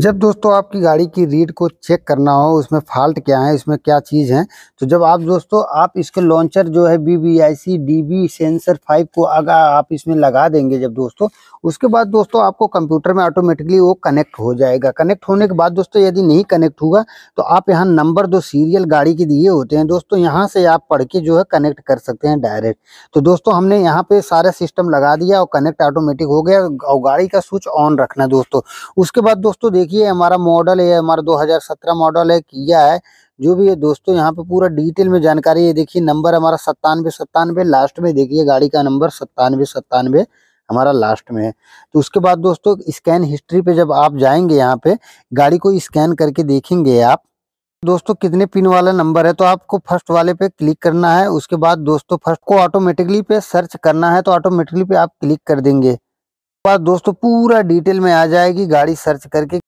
जब दोस्तों आपकी गाड़ी की रीड को चेक करना हो उसमें फॉल्ट क्या है इसमें क्या चीज़ है तो जब आप दोस्तों आप इसके लॉन्चर जो है B B I C D B sensor five को अगर आप इसमें लगा देंगे जब दोस्तों उसके बाद दोस्तों आपको कंप्यूटर में ऑटोमेटिकली वो कनेक्ट हो जाएगा कनेक्ट होने के बाद दोस्तों यदि नहीं कनेक्ट हुआ तो आप यहाँ नंबर दो सीरियल गाड़ी के दिए होते हैं दोस्तों यहाँ से आप पढ़ के जो है कनेक्ट कर सकते हैं डायरेक्ट तो दोस्तों हमने यहाँ पे सारा सिस्टम लगा दिया और कनेक्ट ऑटोमेटिक हो गया और गाड़ी का स्विच ऑन रखना दोस्तों उसके बाद दोस्तों देखिए हमारा मॉडल है हमारा 2017 मॉडल है किया है जो भी है दोस्तों यहाँ पे पूरा डिटेल में जानकारी है देखिए नंबर हमारा सत्तानवे सत्तानवे लास्ट में देखिए गाड़ी का नंबर सत्तानवे सत्तानवे हमारा लास्ट में है तो उसके बाद दोस्तों स्कैन हिस्ट्री पे जब आप जाएंगे यहाँ पे गाड़ी को स्कैन करके देखेंगे आप दोस्तों कितने पिन वाला नंबर है तो आपको फर्स्ट वाले पे क्लिक करना है उसके बाद दोस्तों फर्स्ट को ऑटोमेटिकली पे सर्च करना है तो ऑटोमेटिकली पे आप क्लिक कर देंगे बाद दोस्तों पूरा डिटेल में आ जाएगी गाड़ी सर्च करके